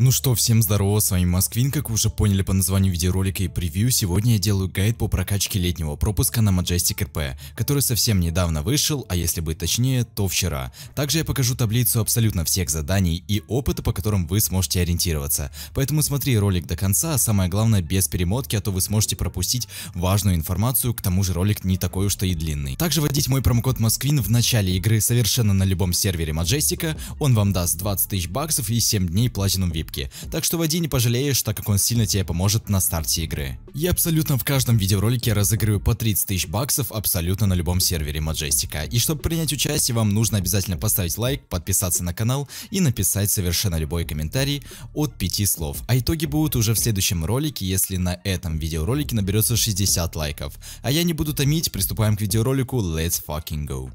Ну что, всем здорово, с вами Москвин, как вы уже поняли по названию видеоролика и превью, сегодня я делаю гайд по прокачке летнего пропуска на Majestic RP, который совсем недавно вышел, а если быть точнее, то вчера. Также я покажу таблицу абсолютно всех заданий и опыта, по которым вы сможете ориентироваться. Поэтому смотри ролик до конца, а самое главное без перемотки, а то вы сможете пропустить важную информацию, к тому же ролик не такой уж и длинный. Также вводите мой промокод Москвин в начале игры совершенно на любом сервере Majestic, он вам даст 20 тысяч баксов и 7 дней платином VIP ошибки, так что в воде не пожалеешь, так как он сильно тебе поможет на старте игры. Я абсолютно в каждом видеоролике разыгрываю по 30 тысяч баксов абсолютно на любом сервере Majestica. И чтобы принять участие, вам нужно обязательно поставить лайк, подписаться на канал и написать совершенно любой комментарий от 5 слов. А итоги будут уже в следующем ролике, если на этом видеоролике наберется 60 лайков. А я не буду томить, приступаем к видеоролику Let's Fucking Go.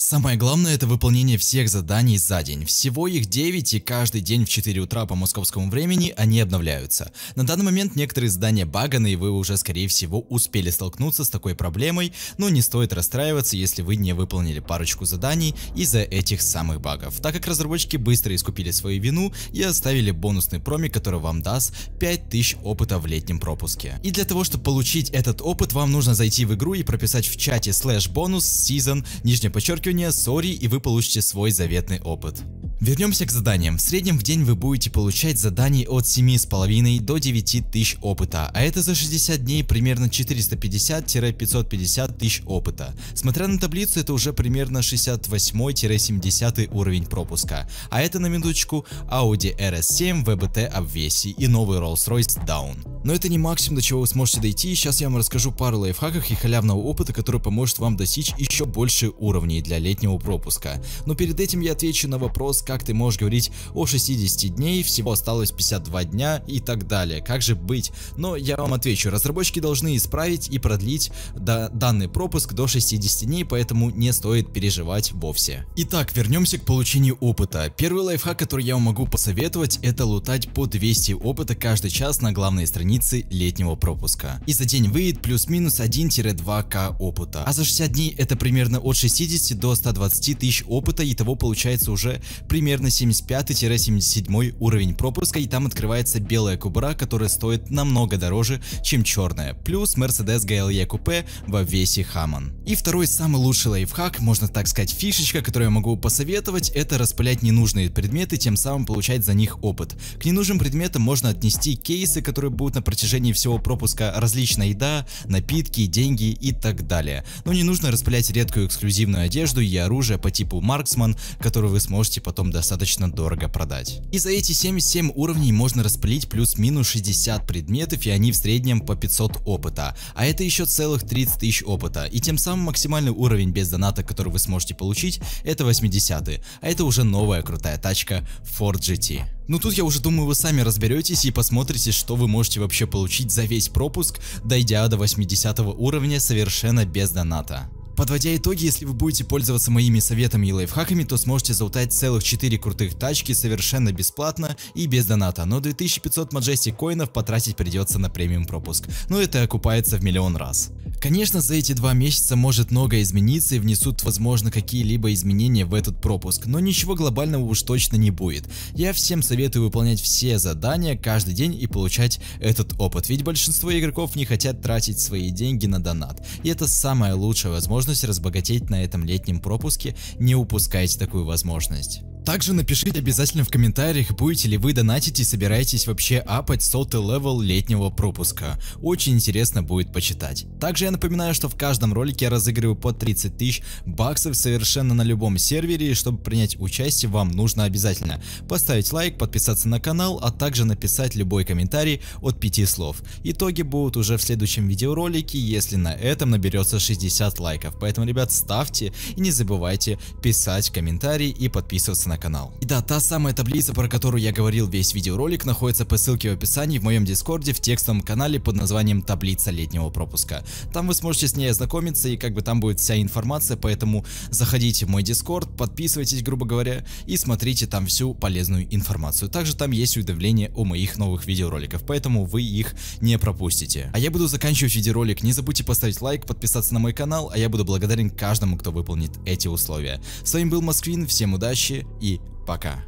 Самое главное это выполнение всех заданий за день. Всего их 9 и каждый день в 4 утра по московскому времени они обновляются. На данный момент некоторые задания баганы и вы уже скорее всего успели столкнуться с такой проблемой, но не стоит расстраиваться, если вы не выполнили парочку заданий из-за этих самых багов, так как разработчики быстро искупили свою вину и оставили бонусный промик, который вам даст 5000 опыта в летнем пропуске. И для того, чтобы получить этот опыт, вам нужно зайти в игру и прописать в чате слэш бонус season, нижнее подчеркивание скачивания Сори и вы получите свой заветный опыт. Вернемся к заданиям. В среднем в день вы будете получать заданий от 7,5 до 9 тысяч опыта, а это за 60 дней примерно 450-550 тысяч опыта. Смотря на таблицу, это уже примерно 68-70 уровень пропуска, а это на минуточку Audi RS7, VBT обвеси и новый Rolls-Royce Down. Но это не максимум, до чего вы сможете дойти, сейчас я вам расскажу пару лайфхаков и халявного опыта, который поможет вам достичь еще больше уровней для летнего пропуска. Но перед этим я отвечу на вопрос, как ты можешь говорить о 60 дней, всего осталось 52 дня и так далее. Как же быть? Но я вам отвечу, разработчики должны исправить и продлить до данный пропуск до 60 дней, поэтому не стоит переживать вовсе. Итак, вернемся к получению опыта. Первый лайфхак, который я вам могу посоветовать, это лутать по 200 опыта каждый час на главной странице летнего пропуска. И за день выйдет плюс-минус 1-2к опыта. А за 60 дней это примерно от 60 до 120 тысяч опыта, и того получается уже при примерно 75-77 уровень пропуска и там открывается белая кубра, которая стоит намного дороже, чем черная, плюс Mercedes GLE купе во весе Хаман. И второй самый лучший лайфхак, можно так сказать фишечка, которую я могу посоветовать, это распылять ненужные предметы, тем самым получать за них опыт. К ненужным предметам можно отнести кейсы, которые будут на протяжении всего пропуска различная еда, напитки, деньги и так далее. Но не нужно распылять редкую эксклюзивную одежду и оружие по типу Марксман, которую вы сможете потом потом достаточно дорого продать. И за эти 77 уровней можно распылить плюс-минус 60 предметов и они в среднем по 500 опыта, а это еще целых 30 тысяч опыта и тем самым максимальный уровень без доната, который вы сможете получить это 80, а это уже новая крутая тачка Ford GT. Ну тут я уже думаю вы сами разберетесь и посмотрите, что вы можете вообще получить за весь пропуск, дойдя до 80 уровня совершенно без доната. Подводя итоги, если вы будете пользоваться моими советами и лайфхаками, то сможете заутать целых 4 крутых тачки совершенно бесплатно и без доната, но 2500 Majestic коинов потратить придется на премиум пропуск, но ну, это окупается в миллион раз. Конечно, за эти два месяца может многое измениться и внесут, возможно, какие-либо изменения в этот пропуск, но ничего глобального уж точно не будет. Я всем советую выполнять все задания каждый день и получать этот опыт, ведь большинство игроков не хотят тратить свои деньги на донат. И это самая лучшая возможность разбогатеть на этом летнем пропуске, не упускайте такую возможность. Также напишите обязательно в комментариях, будете ли вы донатить и собираетесь вообще апать сотый левел летнего пропуска. Очень интересно будет почитать. Также я напоминаю, что в каждом ролике я разыгрываю по 30 тысяч баксов совершенно на любом сервере, и чтобы принять участие вам нужно обязательно поставить лайк, подписаться на канал, а также написать любой комментарий от 5 слов. Итоги будут уже в следующем видеоролике, если на этом наберется 60 лайков. Поэтому, ребят, ставьте и не забывайте писать комментарии и подписываться на канал. И да, та самая таблица, про которую я говорил весь видеоролик, находится по ссылке в описании в моем дискорде в текстовом канале под названием «Таблица летнего пропуска». Там вы сможете с ней ознакомиться и как бы там будет вся информация, поэтому заходите в мой дискорд, подписывайтесь, грубо говоря, и смотрите там всю полезную информацию. Также там есть уведомления о моих новых видеороликах, поэтому вы их не пропустите. А я буду заканчивать видеоролик, не забудьте поставить лайк, подписаться на мой канал, а я буду благодарен каждому, кто выполнит эти условия. С вами был Москвин, всем удачи и и пока.